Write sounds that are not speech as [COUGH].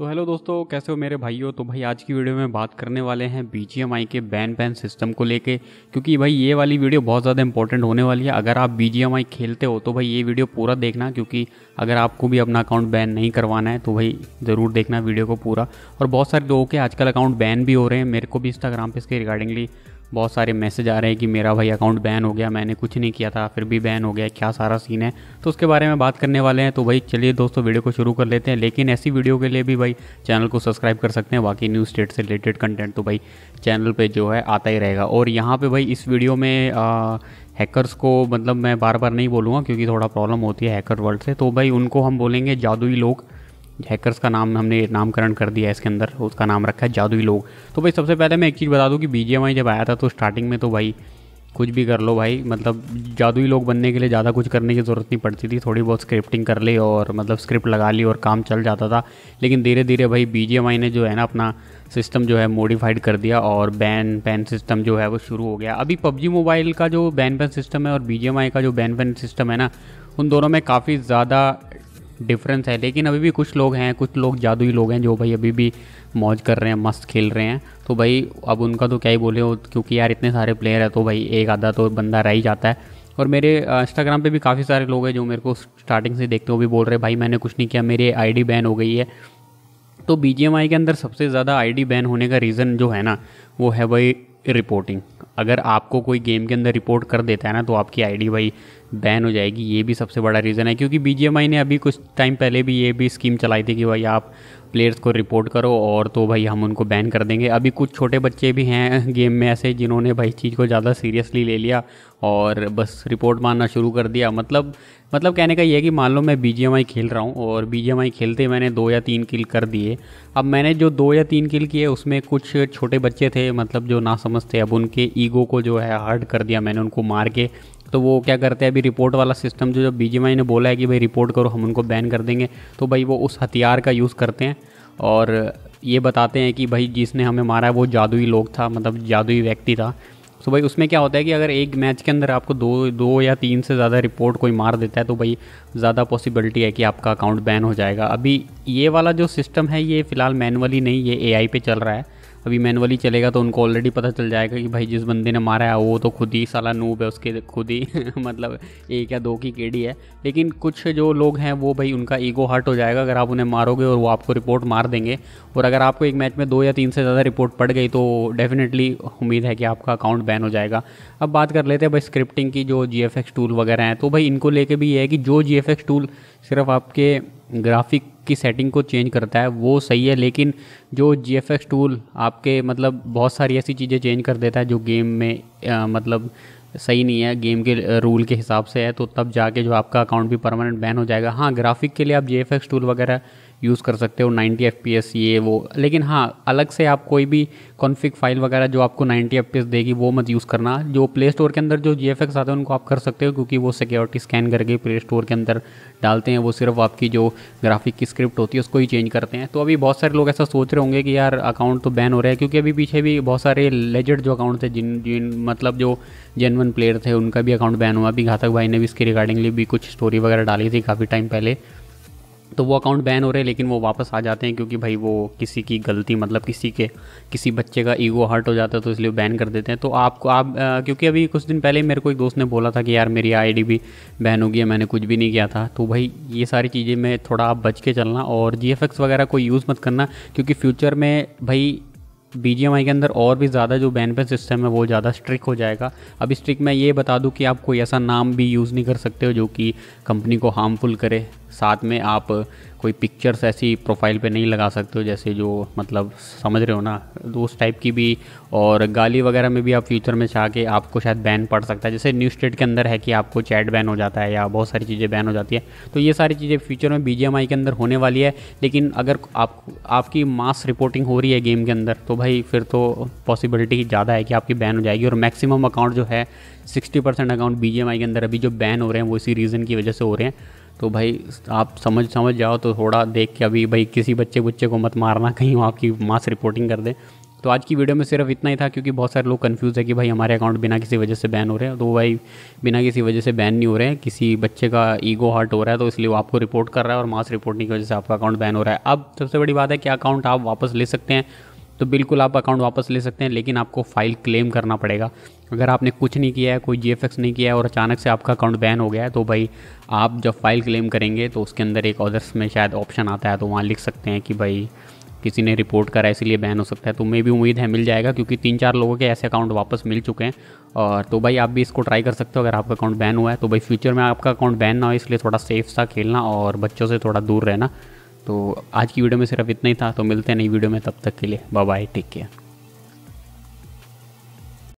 तो हेलो दोस्तों कैसे हो मेरे भाइयों तो भाई आज की वीडियो में बात करने वाले हैं बी के बैन पैन सिस्टम को लेके क्योंकि भाई ये वाली वीडियो बहुत ज़्यादा इंपॉर्टेंट होने वाली है अगर आप बी खेलते हो तो भाई ये वीडियो पूरा देखना क्योंकि अगर आपको भी अपना अकाउंट बैन नहीं करवाना है तो भाई ज़रूर देखना वीडियो को पूरा और बहुत सारे लोगों के आजकल अकाउंट बैन भी हो रहे हैं मेरे को भी इंस्टाग्राम पर इसके रिगार्डिंगली बहुत सारे मैसेज आ रहे हैं कि मेरा भाई अकाउंट बैन हो गया मैंने कुछ नहीं किया था फिर भी बैन हो गया क्या सारा सीन है तो उसके बारे में बात करने वाले हैं तो भाई चलिए दोस्तों वीडियो को शुरू कर लेते हैं लेकिन ऐसी वीडियो के लिए भी भाई चैनल को सब्सक्राइब कर सकते हैं बाकी न्यूज़ स्टेट से रिलेटेड कंटेंट तो भाई चैनल पर जो है आता ही रहेगा और यहाँ पर भाई इस वीडियो में आ, हैकर्स को मतलब मैं बार बार नहीं बोलूँगा क्योंकि थोड़ा प्रॉब्लम होती है हैकर वर्ल्ड से तो भाई उनको हम बोलेंगे जादुई लोग हैकर्स का नाम हमने नामकरण कर दिया है इसके अंदर उसका नाम रखा है जादुई लोग तो भाई सबसे पहले मैं एक चीज़ बता दूँ कि बी जब आया था तो स्टार्टिंग में तो भाई कुछ भी कर लो भाई मतलब जादुई लोग बनने के लिए ज़्यादा कुछ करने की ज़रूरत नहीं पड़ती थी थोड़ी बहुत स्क्रिप्टिंग कर ली और मतलब स्क्रिप्ट लगा ली और काम चल जाता था लेकिन धीरे धीरे भाई बी ने जो है ना अपना सिस्टम जो है मॉडिफाइड कर दिया और बैन पैन सिस्टम जो है वो शुरू हो गया अभी पबजी मोबाइल का जो बैन पैन सिस्टम है और बी का जो बैन पैन सिस्टम है ना उन दोनों में काफ़ी ज़्यादा डिफरेंस है लेकिन अभी भी कुछ लोग हैं कुछ लोग जादुई लोग हैं जो भाई अभी भी मौज कर रहे हैं मस्त खेल रहे हैं तो भाई अब उनका तो क्या ही बोले हो क्योंकि यार इतने सारे प्लेयर हैं तो भाई एक आधा तो बंदा रह ही जाता है और मेरे इंस्टाग्राम पे भी काफ़ी सारे लोग हैं जो मेरे को स्टार्टिंग से देखते हो भी बोल रहे हैं भाई मैंने कुछ नहीं किया मेरी आईडी बैन हो गई है तो बी के अंदर सबसे ज़्यादा आईडी बैन होने का रीज़न जो है ना वो है भाई रिपोर्टिंग अगर आपको कोई गेम के अंदर रिपोर्ट कर देता है ना तो आपकी आईडी भाई बैन हो जाएगी ये भी सबसे बड़ा रीज़न है क्योंकि बी ने अभी कुछ टाइम पहले भी ये भी स्कीम चलाई थी कि भाई आप प्लेयर्स को रिपोर्ट करो और तो भाई हम उनको बैन कर देंगे अभी कुछ छोटे बच्चे भी हैं गेम में ऐसे जिन्होंने भाई चीज़ को ज़्यादा सीरियसली ले लिया और बस रिपोर्ट मारना शुरू कर दिया मतलब मतलब कहने का ये है कि मान लो मैं बी खेल रहा हूँ और बी खेलते मैंने दो या तीन किल कर दिए अब मैंने जो दो या तीन किल किए उसमें कुछ छोटे बच्चे थे मतलब जो ना समझते अब उनके ईगो को जो है हर्ट कर दिया मैंने उनको मार के तो वो क्या करते हैं अभी रिपोर्ट वाला सिस्टम जो जब बी ने बोला है कि भाई रिपोर्ट करो हम उनको बैन कर देंगे तो भाई वो उस हथियार का यूज़ करते हैं और ये बताते हैं कि भाई जिसने हमें मारा है वो जादुई लोग था मतलब जादुई व्यक्ति था सो तो so भाई उसमें क्या होता है कि अगर एक मैच के अंदर आपको दो दो या तीन से ज़्यादा रिपोर्ट कोई मार देता है तो भाई ज़्यादा पॉसिबिलिटी है कि आपका अकाउंट बैन हो जाएगा अभी ये वाला जो सिस्टम है ये फ़िलहाल मैनुअली नहीं ये ए पे चल रहा है अभी मैनुअली चलेगा तो उनको ऑलरेडी पता चल जाएगा कि भाई जिस बंदे ने मारा है वो तो खुद ही साला नूब है उसके खुद ही [LAUGHS] मतलब एक या दो की केडी है लेकिन कुछ जो लोग हैं वो भाई उनका ईगो हर्ट हो जाएगा अगर आप उन्हें मारोगे और वो आपको रिपोर्ट मार देंगे और अगर आपको एक मैच में दो या तीन से ज़्यादा रिपोर्ट पड़ गई तो डेफिनेटली उम्मीद है कि आपका अकाउंट बैन हो जाएगा अब बात कर लेते हैं भाई स्क्रिप्टिंग की जो जी टूल वगैरह हैं तो भाई इनको लेके भी ये है कि जो जी टूल सिर्फ आपके ग्राफिक की सेटिंग को चेंज करता है वो सही है लेकिन जो जी टूल आपके मतलब बहुत सारी ऐसी चीज़ें चेंज कर देता है जो गेम में आ, मतलब सही नहीं है गेम के रूल के हिसाब से है तो तब जाके जो आपका अकाउंट भी परमानेंट बैन हो जाएगा हाँ ग्राफिक के लिए आप जे टूल वगैरह यूज़ कर सकते हो 90 एफ ये वो लेकिन हाँ अलग से आप कोई भी कॉन्फ़िग फाइल वगैरह जो आपको 90 एफ देगी वो मत यूज़ करना जो प्ले स्टोर के अंदर जो जी एफ आते हैं उनको आप कर सकते हो क्योंकि वो सिक्योरिटी स्कैन करके प्ले स्टोर के अंदर डालते हैं वो सिर्फ आपकी जो ग्राफिक की स्क्रिप्ट होती है उसको ही चेंज करते हैं तो अभी बहुत सारे लोग ऐसा सोच रहे होंगे कि यार अकाउंट तो बैन हो रहा है क्योंकि अभी पीछे भी बहुत सारे लेजेड जो अकाउंट थे जिन जिन मतलब जो जेनवन प्लेयर थे उनका भी अकाउंट बैन हुआ अभी घातक भाई ने भी इसके रिगार्डिंगली भी कुछ स्टोरी वगैरह डाली थी काफ़ी टाइम पहले तो वो अकाउंट बैन हो रहे हैं लेकिन वो वापस आ जाते हैं क्योंकि भाई वो किसी की गलती मतलब किसी के किसी बच्चे का ईगो हर्ट हो जाता है तो इसलिए बैन कर देते हैं तो आपको आप आ, क्योंकि अभी कुछ दिन पहले मेरे को एक दोस्त ने बोला था कि यार मेरी आईडी भी बैन हो गई है मैंने कुछ भी नहीं किया था तो भाई ये सारी चीज़ें में थोड़ा आप बच के चलना और जी वगैरह कोई यूज़ मत करना क्योंकि फ्यूचर में भाई बी के अंदर और भी ज़्यादा जो बैन पे सिस्टम है वो ज़्यादा स्ट्रिक हो जाएगा अब स्ट्रिक मैं ये बता दूँ कि आप कोई ऐसा नाम भी यूज़ नहीं कर सकते हो जो कि कंपनी को हार्मफुल करे साथ में आप कोई पिक्चर्स ऐसी प्रोफाइल पे नहीं लगा सकते हो जैसे जो मतलब समझ रहे हो ना तो उस टाइप की भी और गाली वगैरह में भी आप फ्यूचर में चाह के आपको शायद बैन पड़ सकता है जैसे न्यू स्टेट के अंदर है कि आपको चैट बैन हो जाता है या बहुत सारी चीज़ें बैन हो जाती है तो ये सारी चीज़ें फ्यूचर में बी के अंदर होने वाली है लेकिन अगर आप आपकी मास रिपोर्टिंग हो रही है गेम के अंदर तो भाई फिर तो पॉसिबिलिटी ज़्यादा है कि आपकी बैन हो जाएगी और मैक्सिमम अकाउंट जो है सिक्सटी परसेंट अकाउंट बी के अंदर अभी जो बैन हो रहे हैं वो इसी रीज़न की वजह से हो रहे हैं तो भाई आप समझ समझ जाओ तो थोड़ा देख के अभी भाई किसी बच्चे बुच्चे को मत मारना [LAUGHS] कहीं वो आपकी मास रिपोर्टिंग कर दे तो आज की वीडियो में सिर्फ इतना ही था क्योंकि बहुत सारे लोग कंफ्यूज है कि भाई हमारे अकाउंट बिना किसी वजह से बैन हो रहे हैं तो भाई बिना किसी वजह से बैन नहीं हो रहे हैं किसी बच्चे का ईगो हर्ट हो रहा है तो इसलिए वो आपको रिपोर्ट कर रहा है और मास रिपोर्टिंग की वजह से आपका अकाउंट बैन हो रहा है अब सबसे बड़ी बात है कि अकाउंट आप वापस ले सकते हैं तो बिल्कुल आप अकाउंट वापस ले सकते हैं लेकिन आपको फाइल क्लेम करना पड़ेगा अगर आपने कुछ नहीं किया है कोई जी नहीं किया है और अचानक से आपका अकाउंट बैन हो गया है तो भाई आप जब फाइल क्लेम करेंगे तो उसके अंदर एक ऑर्डर्स में शायद ऑप्शन आता है तो वहाँ लिख सकते हैं कि भाई किसी ने रिपोर्ट करा इसलिए बैन हो सकता है तो मे भी उम्मीद है मिल जाएगा क्योंकि तीन चार लोगों के ऐसे अकाउंट वापस मिल चुके हैं और तो भाई आप भी इसको ट्राई कर सकते हो अगर आपका अकाउंट बैन हुआ है तो भाई फ्यूचर में आपका अकाउंट बैन ना हो इसलिए थोड़ा सेफ सा खेलना और बच्चों से थोड़ा दूर रहना तो आज की वीडियो में सिर्फ इतना ही था तो मिलते हैं नई वीडियो में तब तक के लिए बाय टेक केयर